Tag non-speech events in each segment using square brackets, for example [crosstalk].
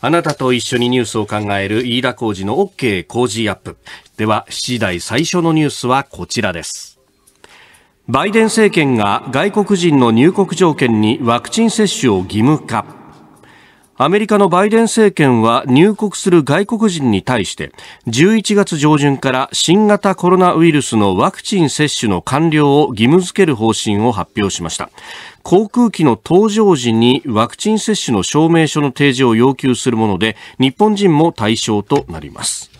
あなたと一緒にニュースを考える飯田浩事の OK 工事アップ。では、7時台最初のニュースはこちらです。バイデン政権が外国人の入国条件にワクチン接種を義務化。アメリカのバイデン政権は入国する外国人に対して11月上旬から新型コロナウイルスのワクチン接種の完了を義務付ける方針を発表しました航空機の搭乗時にワクチン接種の証明書の提示を要求するもので日本人も対象となります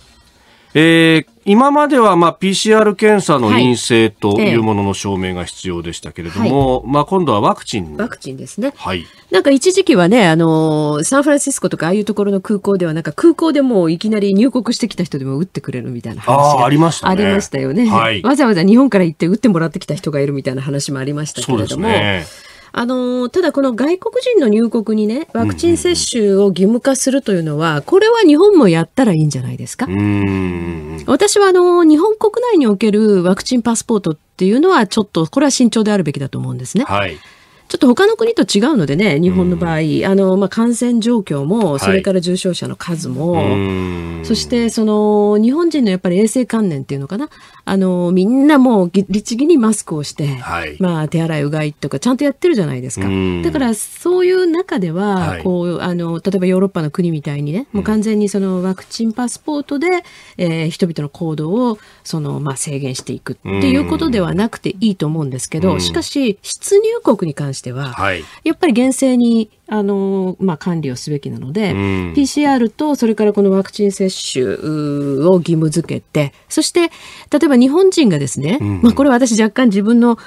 えー、今まではまあ PCR 検査の陰性というものの証明が必要でしたけれども、はいまあ今度はワクチン。ワクチンですね。はい。なんか一時期はね、あのサンフランシスコとかああいうところの空港では、なんか空港でもいきなり入国してきた人でも打ってくれるみたいな話があありました、ね、ありましたよね、はい。わざわざ日本から行って打ってもらってきた人がいるみたいな話もありましたけれども。そうですね。あのただこの外国人の入国にねワクチン接種を義務化するというのは、これは日本もやったらいいんじゃないですか。私はあの日本国内におけるワクチンパスポートっていうのはちょっとこれは慎重であるべきだと思うんですね。はいちょっと他の国と違うのでね、日本の場合、あのまあ、感染状況も、それから重症者の数も、はい、そしてその日本人のやっぱり衛生観念っていうのかな、あのみんなもうぎ律儀にマスクをして、はい、まあ、手洗い、うがいとか、ちゃんとやってるじゃないですか。だからそういう中では、はい、こうあの例えばヨーロッパの国みたいにね、もう完全にそのワクチンパスポートで、えー、人々の行動をその、まあ、制限していくっていうことではなくていいと思うんですけど、しかし、出入国に関してしては、はい、やっぱり厳正にあの、まあ、管理をすべきなので、うん、PCR とそれからこのワクチン接種を義務付けてそして例えば日本人がですね、うん、まあ、これは私若干自分の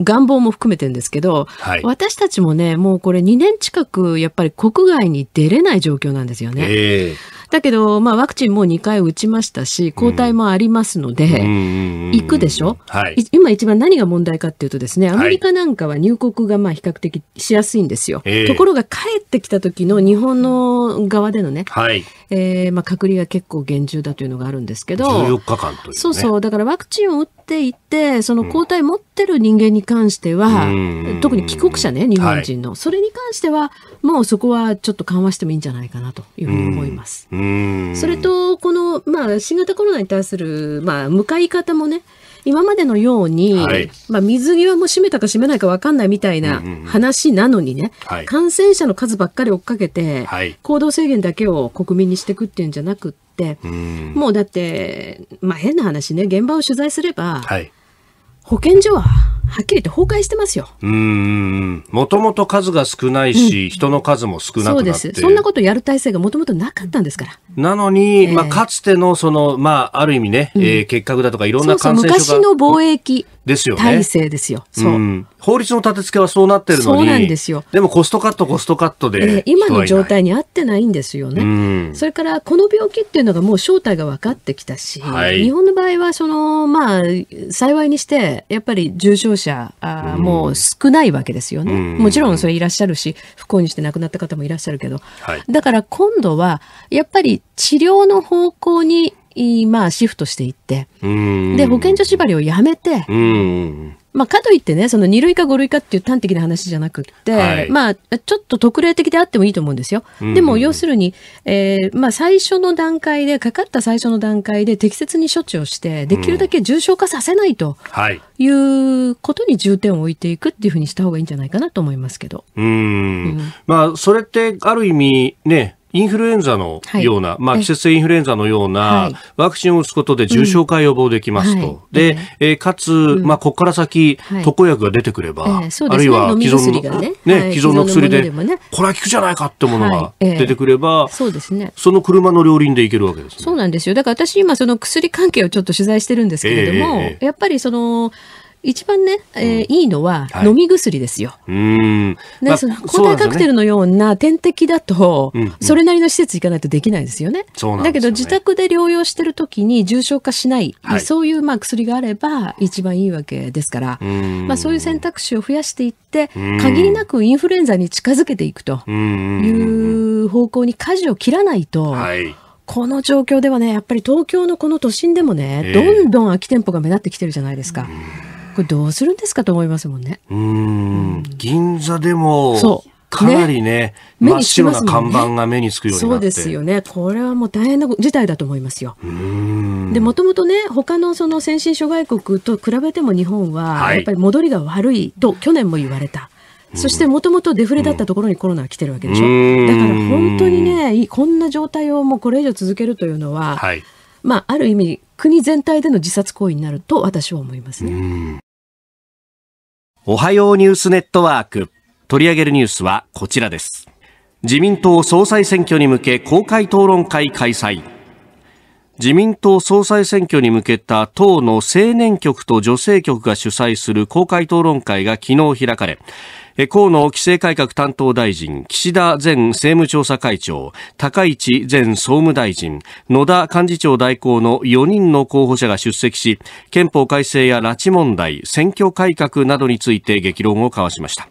願望も含めてるんですけど、はい、私たちもねもうこれ2年近くやっぱり国外に出れない状況なんですよね。えーだけど、まあ、ワクチンもう2回打ちましたし、抗体もありますので、行くでしょ、はい、今一番何が問題かっていうとですね、アメリカなんかは入国がまあ比較的しやすいんですよ。はい、ところが帰ってきた時の日本の側でのね、はい、えー、まあ、隔離が結構厳重だというのがあるんですけど、14日間という、ね、そうそう、だからワクチンを打っっていて、その抗体持ってる人間に関しては、特に帰国者ね、日本人の、はい、それに関しては、もうそこはちょっと緩和してもいいんじゃないかなというふうに思います。それと、この、まあ、新型コロナに対する、まあ、向かい方もね、今までのように、はい、まあ、水際も閉めたか閉めないか分かんないみたいな話なのにね、うんうんうん、感染者の数ばっかり追っかけて、はい、行動制限だけを国民にしていくっていうんじゃなくって、うん、もうだって、まあ、変な話ね現場を取材すれば、はい、保健所ははっきり言って崩壊してますよ。うんもともと数が少ないし、うん、人の数も少なくそうですそんなことやる体制がもともとなかったんですからなのに、えー、まあ、かつてのその、まあ、ある意味ね、うえー、結核だとかいろんな感染症が昔の貿易ですよね。体制ですよ。そう、うん、法律の立て付けはそうなってるのに。そうなんですよ。でもコストカット、コストカットで、えー、今の状態に合ってないんですよね。うん、それから、この病気っていうのがもう正体が分かってきたし、はい、日本の場合は、その、まあ、幸いにして、やっぱり重症者あ、うん、もう少ないわけですよね、うん、もちろんそれいらっしゃるし不幸にして亡くなった方もいらっしゃるけど、はい、だから今度はやっぱり治療の方向にまあシフトしていって、で保健所縛りをやめて、まあ、かといってね、その2類か5類かっていう端的な話じゃなくて、はい、まあ、ちょっと特例的であってもいいと思うんですよ。でも、要するに、えー、まあ、最初の段階で、かかった最初の段階で適切に処置をして、できるだけ重症化させないということに重点を置いていくっていうふうにした方がいいんじゃないかなと思いますけど。うんうん、まあ、それって、ある意味、ね、インフルエンザのような、はい、まあ、季節性インフルエンザのような、ワクチンを打つことで重症化予防できますと。で、えー、かつ、まあ、ここから先、特効薬が出てくれば、あるいは既存の、ね既存の薬で、これは効くじゃないかってものが出てくれば、そうですね。その車の両輪でいけるわけです、そうなんですよ。だから私今その薬関係をちょっと取材してるんですけれども、やっぱりその、一番ね、えー、いいのは飲み薬ですよ。うん。ね、その抗体カクテルのような点滴だと、それなりの施設行かないとできないですよね。だけど自宅で療養してる時に重症化しない、そういうまあ薬があれば一番いいわけですから、まあそういう選択肢を増やしていって、限りなくインフルエンザに近づけていくという方向に舵を切らないと、はいこの状況ではね、やっぱり東京のこの都心でもね、どんどん空き店舗が目立ってきてるじゃないですか。これどうするんですかと思いますもんね。うん、銀座でも。そう。かなりね、ね真っ白な看板が目につくようになって、ね、そうですよね。これはもう大変な事態だと思いますよ。で、もともとね、他のその先進諸外国と比べても日本は、やっぱり戻りが悪いと去年も言われた。はいそしてもともとデフレだったところにコロナが来てるわけでしょ。だから本当にね、こんな状態をもうこれ以上続けるというのは、はい、まあ、ある意味、国全体での自殺行為になると私は思いますね。おはようニュースネットワーク。取り上げるニュースはこちらです。自民党総裁選挙に向け公開討論会開催。自民党総裁選挙に向けた党の青年局と女性局が主催する公開討論会が昨日開かれ、河野規制改革担当大臣、岸田前政務調査会長、高市前総務大臣、野田幹事長代行の4人の候補者が出席し、憲法改正や拉致問題、選挙改革などについて激論を交わしました。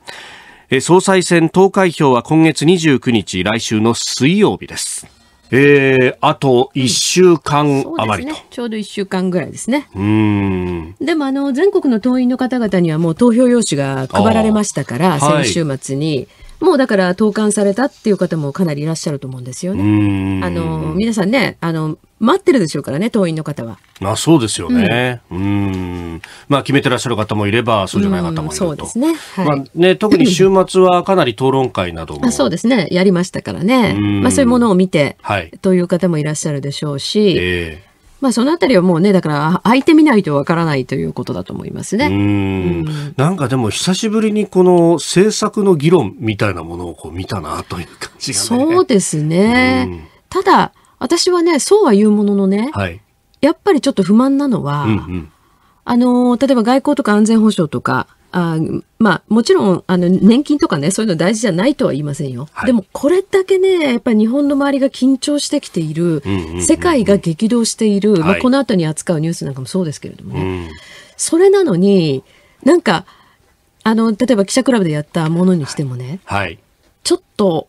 総裁選投開票は今月29日、来週の水曜日です。えー、あと1週間余りと、うんね、ちょうど1週間ぐらいですね。うんでもあの全国の党員の方々にはもう投票用紙が配られましたから、先週末に。もうだから投函されたっていう方もかなりいらっしゃると思うんですよね。あの皆さんねあの待ってるでしょうからね党員の方は。まあそうですよね。うん、ん。まあ決めてらっしゃる方もいればそうじゃない方もいると。そうですね。はい、まあね特に週末はかなり討論会なども。[laughs] そうですねやりましたからね。まあそういうものを見て、はい、という方もいらっしゃるでしょうし。えーまあ、そのあたりはもうね、だから、開いてみないとわからないということだと思いますね。うん,、なんかでも、久しぶりにこの政策の議論みたいなものをこう見たなという感じが、ね、そうですね。ただ、私はね、そうは言うもののね、はい、やっぱりちょっと不満なのは、うんうん、あの、例えば外交とか安全保障とか、あまあ、もちろん、あの、年金とかね、そういうの大事じゃないとは言いませんよ。はい、でも、これだけね、やっぱり日本の周りが緊張してきている、世界が激動している、まあ、この後に扱うニュースなんかもそうですけれどもね。それなのに、なんか、あの、例えば記者クラブでやったものにしてもね、はい、ちょっと、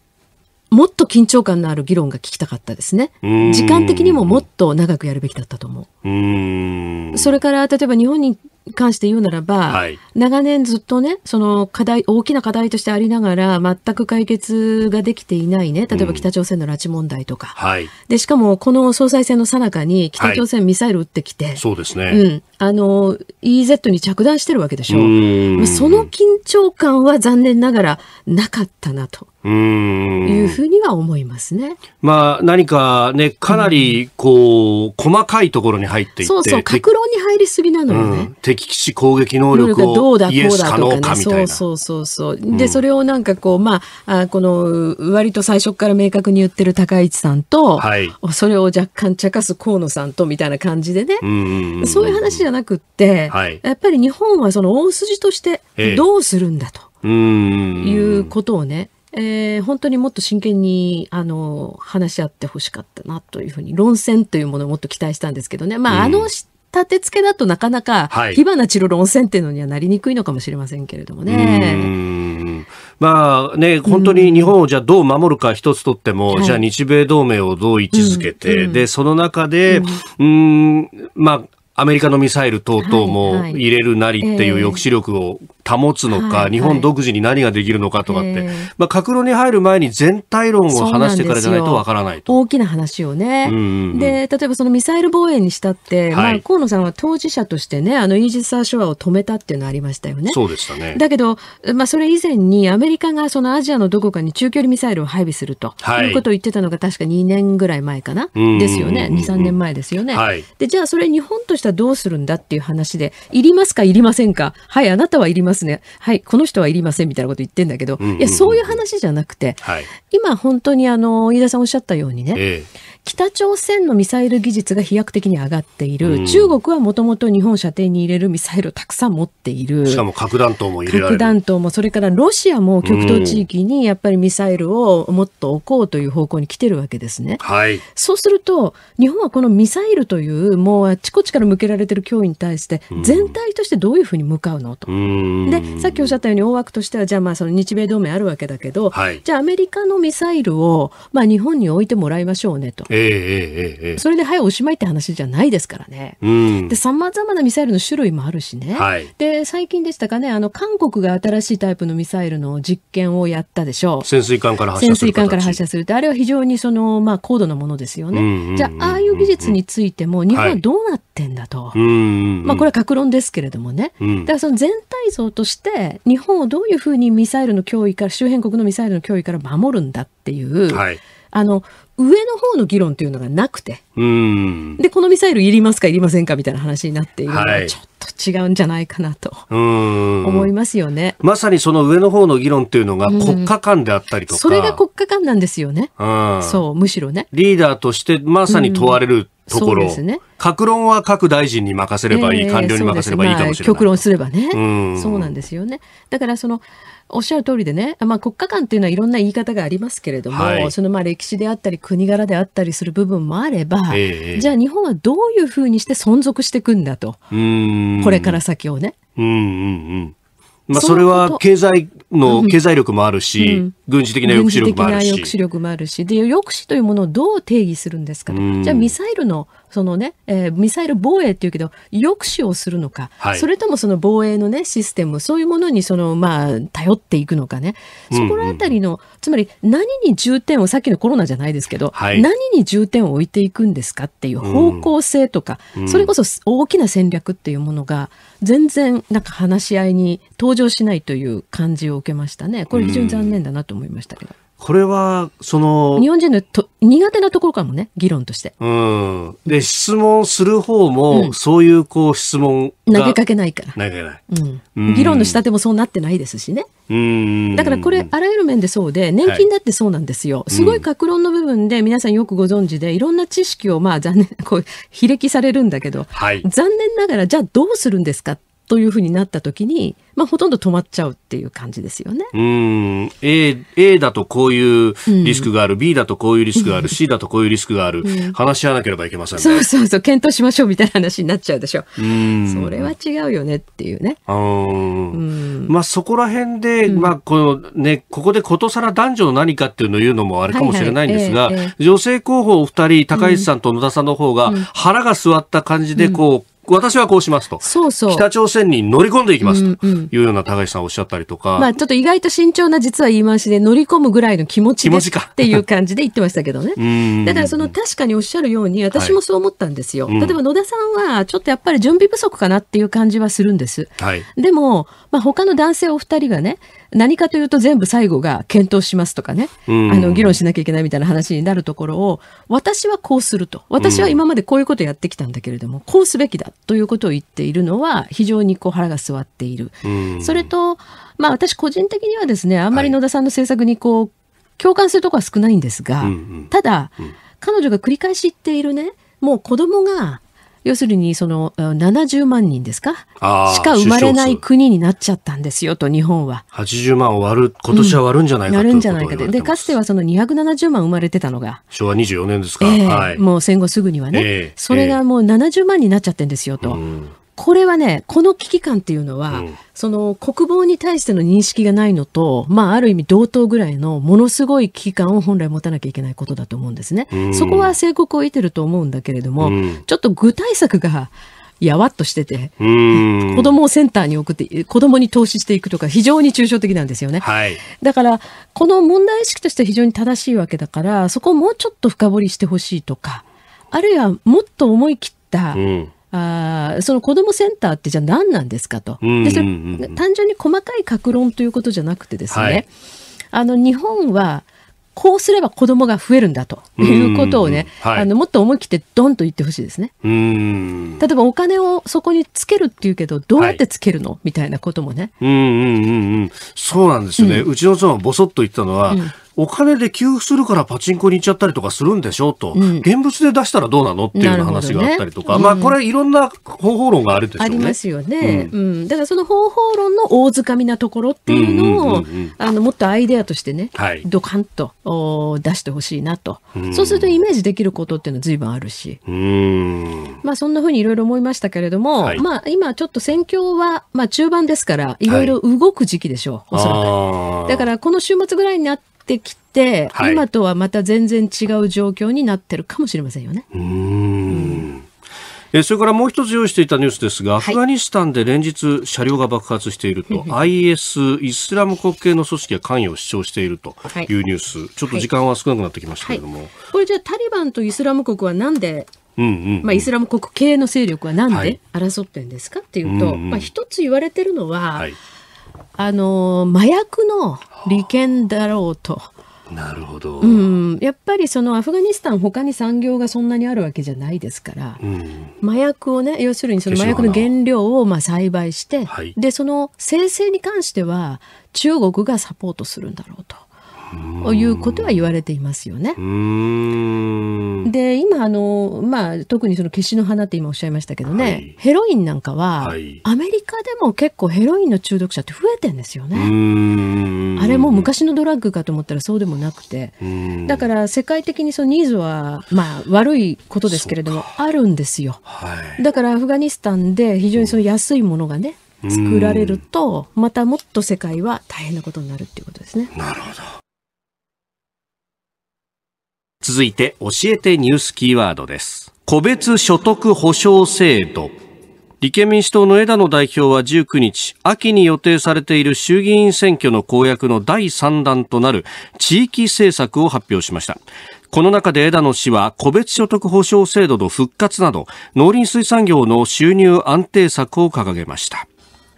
もっと緊張感のある議論が聞きたかったですね。時間的にももっと長くやるべきだったと思う。うそれから、例えば日本に関して言うならば、はい、長年ずっとね、その課題、大きな課題としてありながら、全く解決ができていないね、例えば北朝鮮の拉致問題とか、うんはい、でしかもこの総裁選の最中に北朝鮮ミサイル撃ってきて、はい、そうですね、うん、あの EZ に着弾してるわけでしょ、まあ、その緊張感は残念ながらなかったなと。うんいうふうには思いますね。まあ何かね、かなりこう、うん、細かいところに入っていって。そうそう、格論に入りすぎなのよね。うん、敵基地攻撃能力をどうだこうかとかね。そうそうそうそう。で、うん、それをなんかこう、まあ、あこの、割と最初から明確に言ってる高市さんと、はい、それを若干茶化す河野さんとみたいな感じでね、そういう話じゃなくって、はい、やっぱり日本はその大筋としてどうするんだと、いうことをね、えー、本当にもっと真剣にあの話し合ってほしかったなというふうに論戦というものをもっと期待したんですけどね、まあ、うん、あの立て付けだとなかなか、はい、火花散る論戦っていうのにはなりにくいのかもしれませんけれどもね。まあね、本当に日本をじゃあどう守るか一つとっても、うん、じゃあ日米同盟をどう位置づけて、はい、で、その中で、うん、うん、まあ、アメリカのミサイル等々も入れるなりっていう抑止力を保つのか、日本独自に何ができるのかとかって、まあ、閣僚に入る前に全体論を話してからじゃないとわからないと。大きな話をね、うんうんうん、で、例えばそのミサイル防衛にしたって、はい、まあ、河野さんは当事者としてね、あのイージス・アショアを止めたっていうのありましたよね。そうでしたね。だけど、まあ、それ以前にアメリカがそのアジアのどこかに中距離ミサイルを配備すると、はい、いうことを言ってたのが確か2年ぐらい前かな、うんうんうんうん、ですよね。2、3年前ですよね。はい、で、じゃあそれ日本としてしどうするんだっていう話で、いりますか、いりませんか、はい、あなたはいりますね、はい、この人はいりませんみたいなこと言ってんだけど、いや、そういう話じゃなくて、はい、今、本当にあの飯田さんおっしゃったようにね、ええ、北朝鮮のミサイル技術が飛躍的に上がっている、うん、中国はもともと日本射程に入れるミサイルをたくさん持っている、しかも核弾頭も入れられる。核弾頭も、それからロシアも極東地域にやっぱりミサイルをもっと置こうという方向に来てるわけですね。はい、そうすると、日本はこのミサイルという、もうあちこちから向受けられてる脅威に対して全体としてどういうふうに向かうのと。でさっきおっしゃったように大枠としてはじゃあまあその日米同盟あるわけだけど、はい、じゃあアメリカのミサイルをまあ日本に置いてもらいましょうねと。えー、えー、えー、それではいおしまいって話じゃないですからね。でさまざまなミサイルの種類もあるしね。はい、で最近でしたかねあの韓国が新しいタイプのミサイルの実験をやったでしょう。潜水艦から発射する艦から発射するってあれは非常にそのまあ高度なものですよね。うんうんうんうん、じゃあああいう技術についても日本はどうなってってんだと、うんうんうん、まあ、これは格論ですけれどもね、うん、だからその全体像として日本をどういうふうにミサイルの脅威から周辺国のミサイルの脅威から守るんだっていう、はい、あの上の方の議論というのがなくて、うん、でこのミサイルいりますかいりませんかみたいな話になっているのはちょっと違うんじゃないかなと思いますよね、まさにその上の方の議論というのが国家間であったりとか、うん、それが国家間なんですよね、うん、そうむしろねリーダーとしてまさに問われる、ところ、ね、各論は各大臣に任せればいい、えー、官僚に任せればいいかもしれない、まあ、極論すればね、うん、そうなんですよねだからそのおっしゃる通りでね、まあ、国家間っていうのはいろんな言い方がありますけれども、はい、そのまあ歴史であったり国柄であったりする部分もあれば、えー、じゃあ日本はどういうふうにして存続していくんだとこれから先をね。うんうんうんまあ、それは経済の、経済力もあるし、うん、軍事的な抑止力もあるし。抑止力もあるし。で、抑止というものをどう定義するんですかじゃあ、ミサイルの、そのね、えー、ミサイル防衛っていうけど、抑止をするのか、はい、それともその防衛のね、システム、そういうものに、その、まあ、頼っていくのかね。そこらあたりの、うんうん、つまり、何に重点を、さっきのコロナじゃないですけど、はい、何に重点を置いていくんですかっていう方向性とか、うんうん、それこそ大きな戦略っていうものが、全然なんか話し合いに登場しないという感じを受けましたね。これ非常に残念だなと思いましたけど。うんこれは、その。日本人のと苦手なところかもね、議論として。うん。で、質問する方も、うん、そういうこう質問投げかけないから。投げない。うん。議論の仕立てもそうなってないですしね。うん。だからこれ、あらゆる面でそうで、年金だってそうなんですよ。はい、すごい格論の部分で、皆さんよくご存知で、いろんな知識を、まあ残念、こう、[laughs] 非歴されるんだけど、はい、残念ながら、じゃあどうするんですかってというふうになった時に、まあ、ほとんど止まっちゃうっていう感じですよね。うん A, A だとこういうリスクがある、うん、B だとこういうリスクがある [laughs] C だとこういうリスクがある、うん、話し合わなければいけません、ね、そうそうそう検討しましょうみたいな話になっちゃうでしょうんそれは違うよねっていうね。あうんまあ、そこら辺で、まあこのね、ここでことさら男女の何かっていうのを言うのもあれかもしれないんですが、はいはいえーえー、女性候補お二人高市さんと野田さんの方が腹が据わった感じでこう、私はこうしますと。そうそう。北朝鮮に乗り込んでいきますというような高橋さんおっしゃったりとか。うんうん、まあちょっと意外と慎重な実は言い回しで乗り込むぐらいの気持ちですっていう感じで言ってましたけどね。[laughs] だからその確かにおっしゃるように私もそう思ったんですよ。はい、例えば野田さんはちょっとやっぱり準備不足かなっていう感じはするんです。はい、でも、まあ他の男性お二人がね、何かというと全部最後が検討しますとかね、うん、あの議論しなきゃいけないみたいな話になるところを私はこうすると私は今までこういうことやってきたんだけれども、うん、こうすべきだということを言っているのは非常にこう腹が据わっている、うん、それと、まあ、私個人的にはですねあんまり野田さんの政策にこう共感するところは少ないんですが、はい、ただ、彼女が繰り返し言っているねもう子供が要するにその70万人ですかしか生まれない国になっちゃったんですよと日本は。80万を割る、今年は割るんじゃないか、うん、なるんじゃないかで。で、かつてはその270万生まれてたのが。昭和24年ですか。えー、はい、もう戦後すぐにはね、えー、それがもう70万になっちゃってんですよと。うんこれはね、この危機感っていうのは、うん、その国防に対しての認識がないのと、まあ、ある意味同等ぐらいのものすごい危機感を本来持たなきゃいけないことだと思うんですね。うん、そこは成功を得てると思うんだけれども、うん、ちょっと具体策が、やわっとしてて、子供をセンターに送って、子供に投資していくとか、非常に抽象的なんですよね。はい、だから、この問題意識としては非常に正しいわけだから、そこをもうちょっと深掘りしてほしいとか、あるいはもっと思い切った、あその子どもセンターってじゃあ何なんですかと、でそれ単純に細かい格論ということじゃなくてですね、はい、あの日本はこうすれば子どもが増えるんだということをね、はい、あのもっと思い切ってどんと言ってほしいですね。例えばお金をそこにつけるっていうけどどうやってつけるの、はい、みたいなこともね。うんうんうんうん、そうなんですよね、うん、うちの妻もぼそっと言ったのは、うんお金で給付するからパチンコに行っちゃったりとかするんでしょと、うん、現物で出したらどうなのっていう話があったりとか、ね、まあこれいろんな方法論があるでしょうね。ありますよね、うん、うん、だからその方法論の大掴みなところっていうのを、うんうんうんうん、あのもっとアイデアとしてね、はい、ドカンとお出してほしいなと、うん、そうするとイメージできることっていうのは随分あるし、うん、まあそんなふうにいろいろ思いましたけれども、はい、まあ今ちょっと戦況は、まあ中盤ですから、いろいろ動く時期でしょう、はい、おそらく。だからこの週末ぐらいになってってきて、はい、今とはまた全然違う状況になってるかもしれませんよね。うんえそれからもう一つ用意していたニュースですが、アフガニスタンで連日車両が爆発していると、はい、IS・ イスラム国系の組織が関与を主張しているというニュース、はい、ちょっと時間は少なくなってきましたけれども、はい、これじゃあタリバンとイスラム国はなんで、うんうんまあ、イスラム国系の勢力はなんで争ってるんですかっていうと、まあ、一つ言われてるのは、はいあの麻薬の利権だろうと。なるほど、うん、やっぱりそのアフガニスタン他に産業がそんなにあるわけじゃないですから、うん、麻薬をね要するにその麻薬の原料をまあ栽培して、はい、でその生成に関しては中国がサポートするんだろうと。いうことは言われていますよね。で今あの、まあ、特にその消しの花って今おっしゃいましたけどね、はい、ヘロインなんかは、はい、アメリカでも結構ヘロインの中毒者って増えてんですよね。あれも昔のドラッグかと思ったらそうでもなくてだから世界的にそのニーズは、まあ、悪いことですけれどもあるんですよ、はい、だからアフガニスタンで非常にその安いものがね、作られるとまたもっと世界は大変なことになるっていうことですね。なるほど続いて教えてニュースキーワードです個別所得保障制度立憲民主党の枝野代表は19日、秋に予定されている衆議院選挙の公約の第3弾となる地域政策を発表しました。この中で枝野氏は個別所得保障制度の復活など農林水産業の収入安定策を掲げました。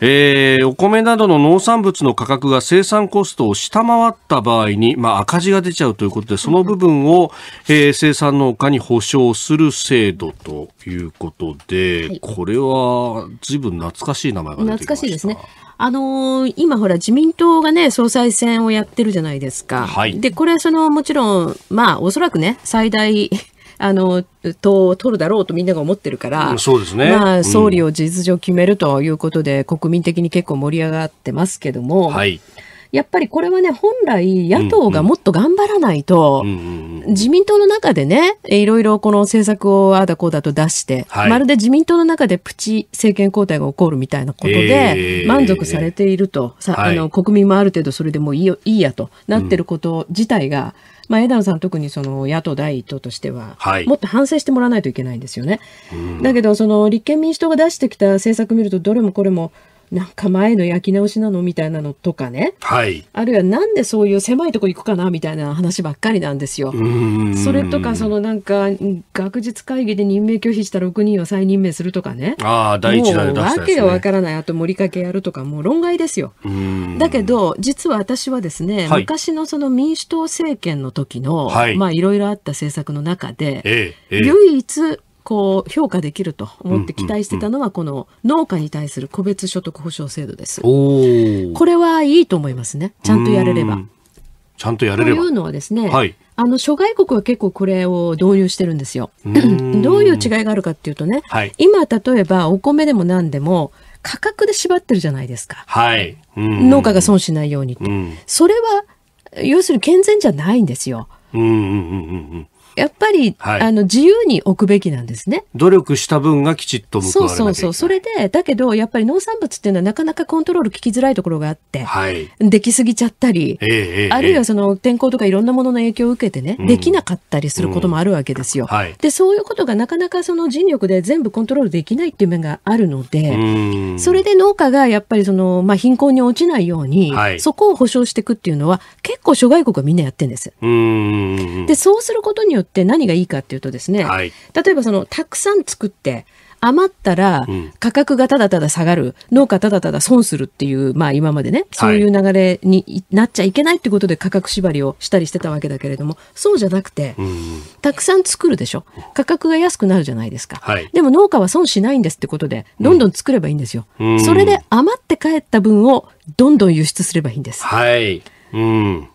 えー、お米などの農産物の価格が生産コストを下回った場合に、まあ、赤字が出ちゃうということで、その部分を、えー、生産農家に保証する制度ということで、はい、これは随分懐かしい名前が懐かしいですね。あのー、今ほら自民党がね総裁選をやってるじゃないですか。はい、でこれはそのもちろんまあおそらくね最大あの党を取るだろうとみんなが思ってるから、そうですね、まあ、総理を事実上決めるということで、うん、国民的に結構盛り上がってますけども。はいやっぱりこれはね、本来、野党がもっと頑張らないと、自民党の中でね、いろいろこの政策をあだこうだと出して、はい、まるで自民党の中でプチ政権交代が起こるみたいなことで、満足されていると、さあの、国民もある程度それでもういいいいやとなってること自体が、うんまあ、枝野さん特にその野党第一党としては、はい、もっと反省してもらわないといけないんですよね。だけどその立憲民主党が出してきた政策見るとどれもこれもなんか前の焼き直しなのみたいなのとかね、はい、あるいはなんでそういう狭いとこ行くかなみたいな話ばっかりなんですよ。それとかそのなんか学術会議で任命拒否した6人を再任命するとかねあ第一弾で出した、ね、もう訳がわからないあと盛りかけやるとかもう論外ですよ。だけど実は私はですね、はい、昔のその民主党政権の時の、はいまあ、いろいろあった政策の中で、ええええ、唯一こう評価できると思って期待してたのはこの農家に対する個別所得保障制度です。これはいいと思いますね。ちゃんとやれれば。ちゃんとやれれば。というのはですね、はい、あの諸外国は結構これを導入してるんですよ。どういう違いがあるかっていうとね、はい、今例えばお米でも何でも価格で縛ってるじゃないですか。はい、農家が損しないようにと。それは要するに健全じゃないんですよ。うんうんうんうん、やっぱり、はい、あの自由に置くべきなんですね。努力した分がきちっとそうそうそう。それで、だけど、やっぱり農産物っていうのはなかなかコントロール聞きづらいところがあって、はい、できすぎちゃったり、えー、あるいはその天候とかいろんなものの影響を受けてね、うん、できなかったりすることもあるわけですよ、うんはい、で、そういうことがなかなかその人力で全部コントロールできないっていう面があるので、それで農家がやっぱりその、まあ、貧困に落ちないように、そこを保障していくっていうのは、結構諸外国はみんなやってるんです。で、そうすることによって何がいいかっていうとですね、はい、例えばそのたくさん作って余ったら価格がただただ下がる、うん、農家ただただ損するっていう、まあ今までね、そういう流れになっちゃいけないってことで価格縛りをしたりしてたわけだけれども、そうじゃなくて、うん、たくさん作るでしょ。価格が安くなるじゃないですか。はい、でも農家は損しないんですってことで、どんどん作ればいいんですよ。うん、それで余って帰った分をどんどん輸出すればいいんです。はい。うん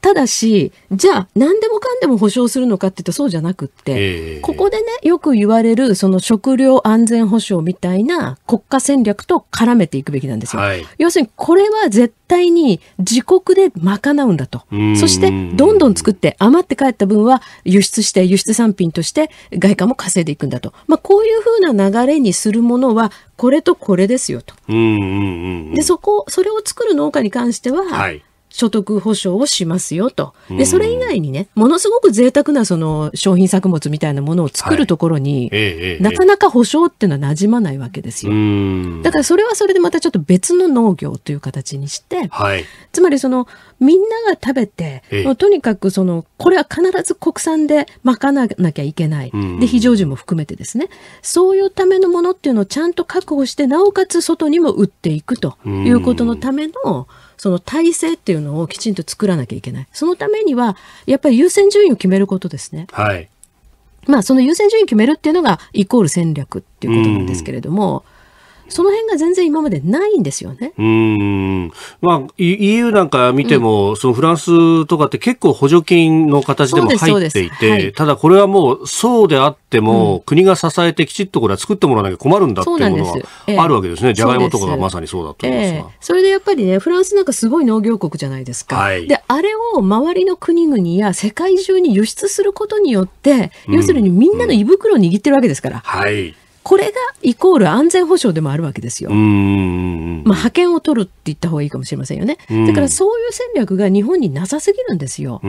ただし、じゃあ何でもかんでも保証するのかって言うとそうじゃなくって、えー、ここでね、よく言われるその食料安全保障みたいな国家戦略と絡めていくべきなんですよ。はい、要するにこれは絶対に自国で賄うんだと。そしてどんどん作って余って帰った分は輸出して輸出産品として外貨も稼いでいくんだと。まあこういうふうな流れにするものはこれとこれですよと。で、そこ、それを作る農家に関しては、はい所得保障をしますよと。で、それ以外にね、ものすごく贅沢なその商品作物みたいなものを作るところに、はいなかなか保障っていうのは馴染まないわけですよ。だからそれはそれでまたちょっと別の農業という形にして、はい、つまりそのみんなが食べて、うとにかくその、これは必ず国産で賄わなきゃいけない。で、非常時も含めてですね、そういうためのものっていうのをちゃんと確保して、なおかつ外にも売っていくということのための、その体制っていうのをきちんと作らなきゃいけない。そのためには、やっぱり優先順位を決めることですね。はい。まあ、その優先順位を決めるっていうのが、イコール戦略っていうことなんですけれども、うんその辺が全然今までないんですよね。うん。まあ、EU なんか見ても、うん、そのフランスとかって結構補助金の形でも入っていて、はい、ただこれはもうそうであっても、うん、国が支えてきちっとこれは作ってもらわなきゃ困るんだっていうものがあるわけですね。じゃがいもとかがまさにそうだと思います、えー、それでやっぱりね、フランスなんかすごい農業国じゃないですか。はい、で、あれを周りの国々や世界中に輸出することによって、うん、要するにみんなの胃袋を握ってるわけですから。はい。これがイコール安全保障でもあるわけですよ。まあ、派遣を取るって言った方がいいかもしれませんよね。だからそういう戦略が日本になさすぎるんですよ。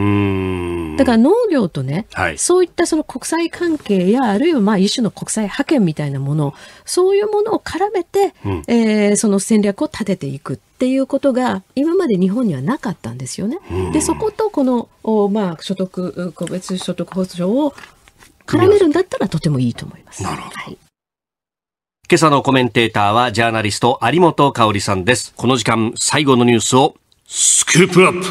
だから農業とね、はい、そういったその国際関係やあるいはまあ一種の国際派遣みたいなもの、そういうものを絡めて、うん、えー、その戦略を立てていく。っていうことが今まで日本にはなかったんですよね。でそことこのお、まあ、所得個別所得保障を絡めるんだったらとてもいいと思います。なるほど、はい今朝のコメンテーターはジャーナリスト有本香里さんです。この時間最後のニュースをスクープアップ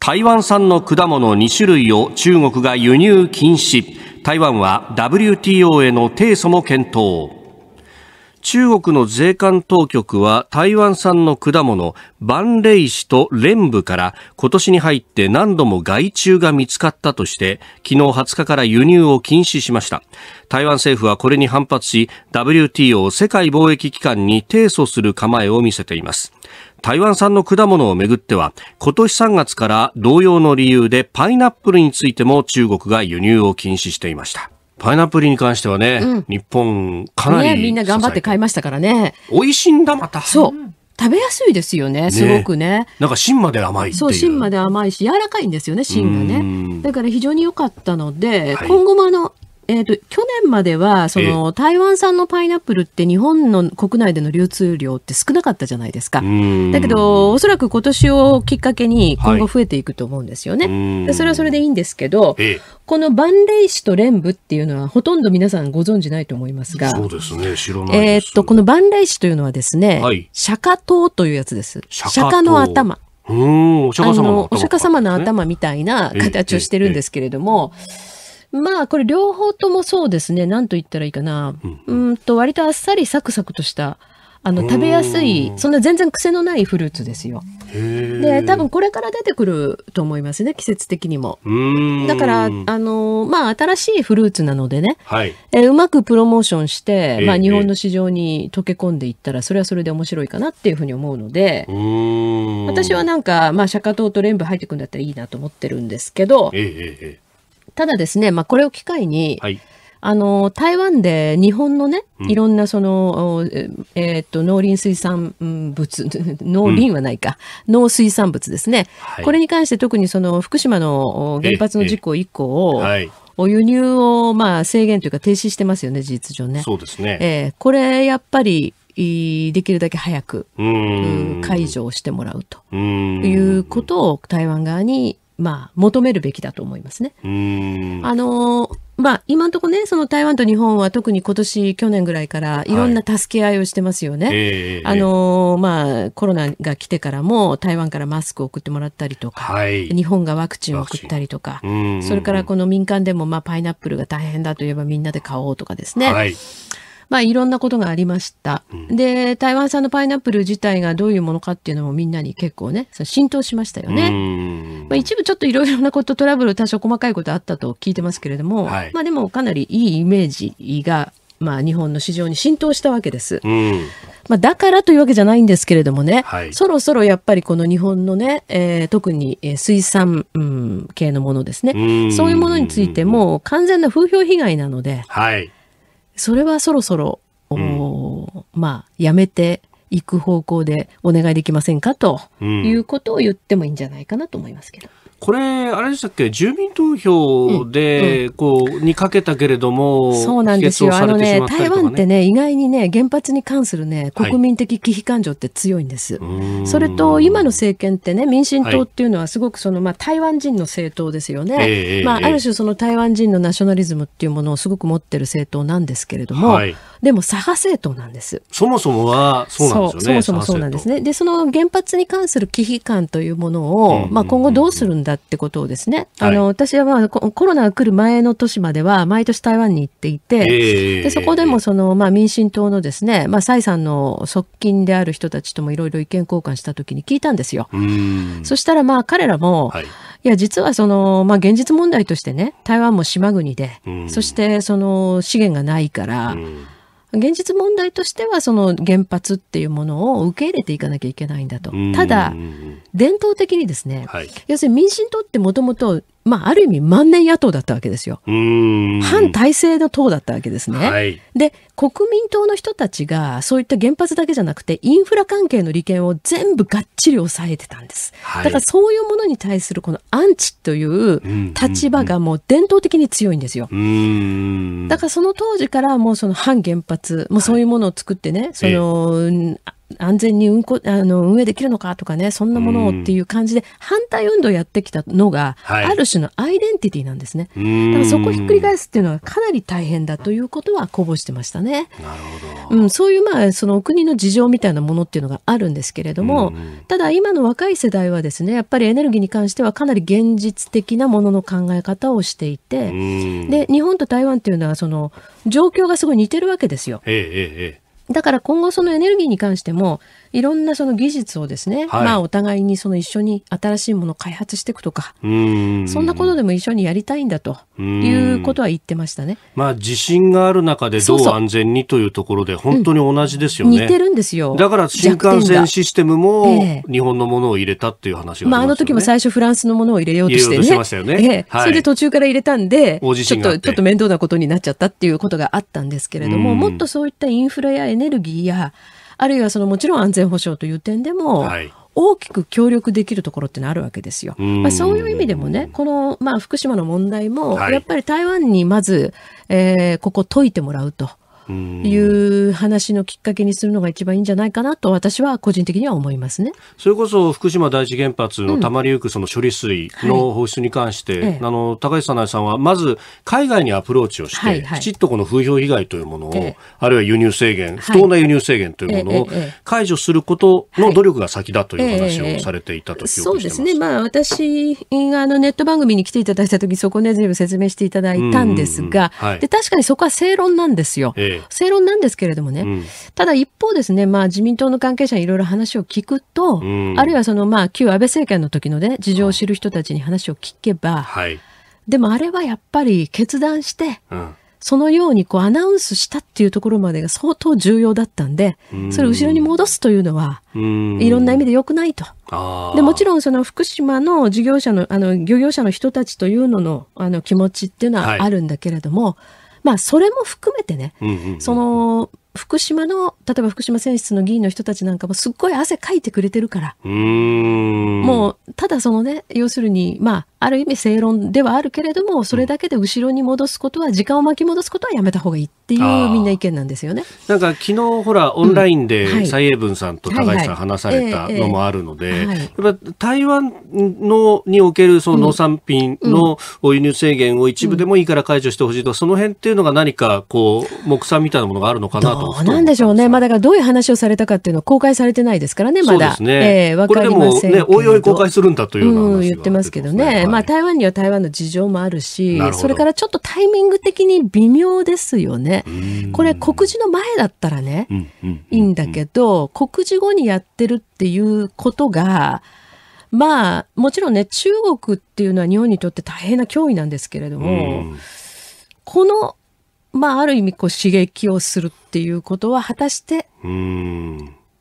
台湾産の果物2種類を中国が輸入禁止。台湾は WTO への提訴も検討。中国の税関当局は台湾産の果物万霊レとレンブから今年に入って何度も害虫が見つかったとして昨日20日から輸入を禁止しました台湾政府はこれに反発し WTO 世界貿易機関に提訴する構えを見せています台湾産の果物をめぐっては今年3月から同様の理由でパイナップルについても中国が輸入を禁止していましたパイナップルに関してはね、うん日本かなり、ね、みんな頑張って買いましたからね。美味しいんだ、また。そう。食べやすいですよね、すごくね。なんか芯まで甘いっていう。そう、芯まで甘いし、柔らかいんですよね、芯がね。だから非常に良かったので、はい今後もあの、えっ、ー、と、去年までは、その、台湾産のパイナップルって日本の国内での流通量って少なかったじゃないですか。だけど、おそらく今年をきっかけに今後増えていくと思うんですよね。はい、それはそれでいいんですけど、えこの万霊酒と蓮部っていうのはほとんど皆さんご存じないと思いますが、そうですね、知らないえっ、ー、と、この万霊酒というのはですね、はい、釈迦頭というやつです。釈迦の頭。お釈迦様の頭、お釈迦様の頭みたいな形をしてるんですけれども、えまあ、これ両方ともそうですね。なんと言ったらいいかな。うん、うんと、割とあっさりサクサクとした、あの、食べやすい、そんな全然癖のないフルーツですよ。で、多分これから出てくると思いますね、季節的にも。だから、あの、まあ、新しいフルーツなのでね、はい、えうまくプロモーションして、まあ、日本の市場に溶け込んでいったら、それはそれで面白いかなっていうふうに思うので、私はなんか、まあ、釈迦糖とレンブ入ってくんだったらいいなと思ってるんですけど、ええただですね、まあ、これを機会に、はい、あの台湾で日本のね、いろんなその、うん、えー、っと農林水産物、[laughs] 農林はないか、うん、農水産物ですね、はい、これに関して特にその福島の原発の事故以降、はい輸入をまあ制限というか停止してますよね、事実上ね。そうですね。えー、これやっぱりできるだけ早く解除をしてもらうということを台湾側にまあ、求めるべきだと思いますね。あのまあ、今のところね、その台湾と日本は特に今年、去年ぐらいからいろんな助け合いをしてますよね。あのまあ、コロナが来てからも台湾からマスクを送ってもらったりとか、日本がワクチンを送ったりとか、それからこの民間でもまあパイナップルが大変だといえばみんなで買おうとかですね。まあ、いろんなことがありました、うん、で台湾産のパイナップル自体がどういうものかっていうのもみんなに結構ね浸透しましたよね、まあ、一部ちょっといろいろなことトラブル多少細かいことあったと聞いてますけれども、はい、まあ、でもかなりいいイメージが、まあ、日本の市場に浸透したわけです。まあ、だからというわけじゃないんですけれどもね、はい、そろそろやっぱりこの日本のね、えー、特に水産、うん、系のものですね、そういうものについても完全な風評被害なので、はい、それはそろそろ、おまあ、やめていく方向でお願いできませんかということを言ってもいいんじゃないかなと思いますけど。これ、あれでしたっけ、住民投票で、こう、にかけたけれども、そうなんですよ。あのね、台湾ってね、意外にね、原発に関するね、国民的危機感情って強いんです。はい、それと、今の政権ってね、民進党っていうのはすごくその、まあ、台湾人の政党ですよね。はい、まあ、ある種その台湾人のナショナリズムっていうものをすごく持ってる政党なんですけれども、はいでも左派政党なんです。そもそもはそうなんですよね。そもそもそうなんですね。で、その原発に関する危機感というものを、まあ今後どうするんだってことをですね、あの、私はまあコロナが来る前の年までは毎年台湾に行っていて、えー、でそこでもその、まあ民進党のですね、まあ蔡さんの側近である人たちともいろいろ意見交換した時に聞いたんですよ。そしたらまあ彼らも、はい、いや実はその、まあ現実問題としてね、台湾も島国で、そしてその資源がないから、現実問題としてはその原発っていうものを受け入れていかなきゃいけないんだと。ただ、伝統的にですね、はい、要するに民進党ってもともとまあ、ある意味万年野党だったわけですよ。反体制の党だったわけですね。はい、で、国民党の人たちが、そういった原発だけじゃなくて、インフラ関係の利権を全部がっちり抑えてたんです。はい、だからそういうものに対するこのアンチという立場がもう伝統的に強いんですよ。だからその当時からもうその反原発、もうそういうものを作ってね、はい、その、ええ安全に運行あの運営できるのかとかね、そんなものをっていう感じで、反対運動やってきたのが、ある種のアイデンティティなんですね。はい、だからそこをひっくり返すっていうのはかなり大変だということは公ぼしてましたね。なるほど。うん、そういうまあ、そのお国の事情みたいなものっていうのがあるんですけれども、ただ今の若い世代はですね、やっぱりエネルギーに関してはかなり現実的なものの考え方をしていて、で、日本と台湾っていうのはその状況がすごい似てるわけですよ。ええええ。だから今後そのエネルギーに関しても、いろんなその技術をですね、はい、まあお互いにその一緒に新しいものを開発していくとか、そんなことでも一緒にやりたいんだということは言ってましたね。まあ自信がある中でどう安全にというところで本当に同じですよね。うん、似てるんですよ。だから新幹線システムも日本のものを入れたっていう話がありま、ね、まああの時も最初フランスのものを入れようとしてね。ね、それで途中から入れたんで、ちょっとちょっと面倒なことになっちゃったっていうことがあったんですけれども、もっとそういったインフラやエネルギーやあるいはそのもちろん安全保障という点でも、はい大きく協力できるところってのあるわけですよ。まあ、そういう意味でもね、この、まあ、福島の問題も、やっぱり台湾にまず、えー、ここ解いてもらうと。いう話のきっかけにするのが一番いいんじゃないかなと私は個人的には思いますね。それこそ福島第一原発のたまりゆくその処理水の放出に関して、うんはい、あの高橋早苗さんはまず海外にアプローチをして、はいはい、きちっとこの風評被害というものを、あるいは輸入制限、不当な輸入制限というものを解除することの努力が先だという話をされていたと記憶、はいえ、そうですね。まあ私があのネット番組に来ていただいた時そこね全部説明していただいたんですが、はい、で確かにそこは正論なんですよ。え正論なんですけれどもね、うん、ただ一方ですね、まあ、自民党の関係者にいろいろ話を聞くと、うん、あるいはその、まあ、旧安倍政権の時のね、事情を知る人たちに話を聞けば、はい、でもあれはやっぱり決断して、うんそのようにこうアナウンスしたっていうところまでが相当重要だったんで、それを後ろに戻すというのは、いろんな意味で良くないと。でもちろんその福島の事業者の、あの、漁業者の人たちというのの、あの気持ちっていうのはあるんだけれども、はいまあ、それも含めてね、その、福島の例えば福島選出の議員の人たちなんかもすっごい汗かいてくれてるからもうただそのね要するにまあある意味正論ではあるけれども、それだけで後ろに戻すことは、時間を巻き戻すことはやめたほうがいいっていう、みんな意見なんですよね。なんか昨日ほら、オンラインで蔡英文さんと高橋さん話されたのもあるので、やっぱ台湾のにおけるその農産品の輸入制限を一部でもいいから解除してほしいとか、その辺っていうのが何かこう、目算みたいなものがあるのかなと思なんでしょうね。まあだからどういう話をされたかっていうのは公開されてないですからね、まだ。そうですね。えー、かりませんこれでもね、おいおい公開するんだというような話、うん、言ってますけどね。まあ、台湾には台湾の事情もあるしそれからちょっとタイミング的に微妙ですよね。これ告示の前だったらね、うんうん、いいんだけど告示後にやってるっていうことがまあもちろんね中国っていうのは日本にとって大変な脅威なんですけれども、このまあある意味こう刺激をするっていうことは果たして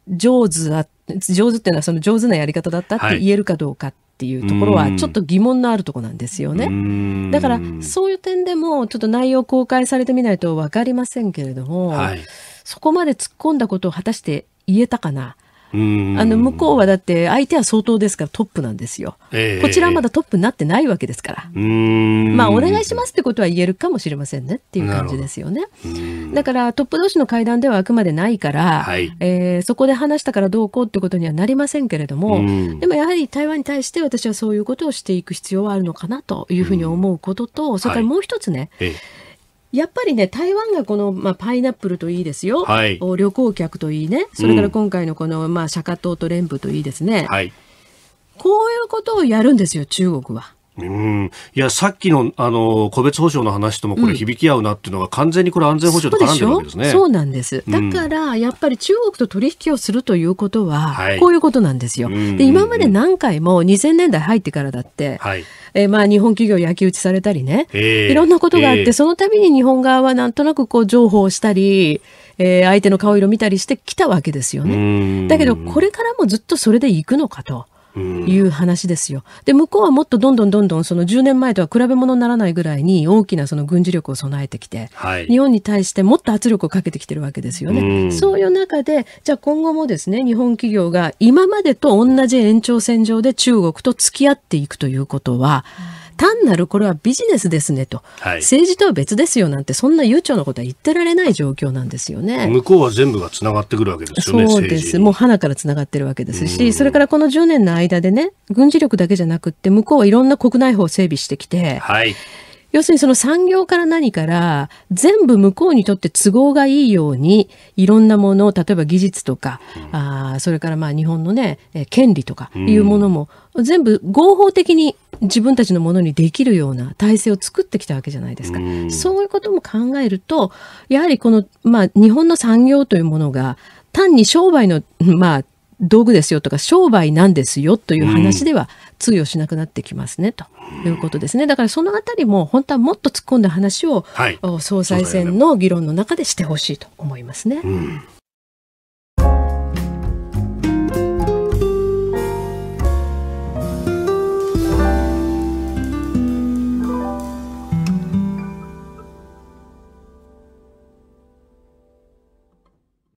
上手だ上手っていうのはその上手なやり方だったって言えるかどうかっっていうところはちょっと疑問のあるとこなんですよね。だからそういう点でもちょっと内容公開されてみないと分かりませんけれども、はい、そこまで突っ込んだことを果たして言えたかな。あの向こうはだって相手は相当ですからトップなんですよ、えー、こちらはまだトップになってないわけですからまあお願いしますってことは言えるかもしれませんねっていう感じですよねだからトップ同士の会談ではあくまでないから、はい、えー、そこで話したからどうこうってことにはなりませんけれどもでもやはり台湾に対して私はそういうことをしていく必要はあるのかなというふうに思うことと、それからもう一つね、はいえーやっぱりね、台湾がこの、まあ、パイナップルといいですよ、はい、旅行客といいね、それから今回のこの、うん、まあ、釈迦島と連部といいですね、はい、こういうことをやるんですよ、中国は。うん、いやさっきのあの個別保障の話ともこれ響き合うなっていうのが、うん、完全にこれ安全保障と絡んでるわけですね。そうなんです。だから、やっぱり中国と取引をするということは、はい、こういうことなんですよ。うんうんうん、で今まで何回も2000年代入ってからだって、はい、えー、まあ日本企業焼き打ちされたりね、えー、いろんなことがあって、えー、その度に日本側はなんとなくこう譲歩をしたり。えー、相手の顔色見たりしてきたわけですよね。だけど、これからもずっとそれで行くのかと。いう話ですよ。で、向こうはもっとどんどんどんどんその10年前とは比べ物にならないぐらいに大きなその軍事力を備えてきて、はい、日本に対してもっと圧力をかけてきてるわけですよね。そういう中で、じゃあ今後もですね、日本企業が今までと同じ延長線上で中国と付き合っていくということは、うん単なるこれはビジネスですねと、はい、政治とは別ですよなんて、そんな悠長なことは言ってられない状況なんですよね。向こうは全部がつながってくるわけですよね、そうです。もう花からつながってるわけですし、それからこの10年の間でね、軍事力だけじゃなくって、向こうはいろんな国内法を整備してきて、はい、要するにその産業から何から全部向こうにとって都合がいいようにいろんなものを例えば技術とか、うん、あそれからまあ日本のね権利とかいうものも、うん全部合法的に自分たちのものにできるような体制を作ってきたわけじゃないですか。うそういうことも考えると、やはりこの、まあ、日本の産業というものが、単に商売の、[laughs] まあ、道具ですよとか商売なんですよという話では通用しなくなってきますね、ということですね。だからそのあたりも本当はもっと突っ込んだ話を、はい、総裁選の議論の中でしてほしいと思いますね。うん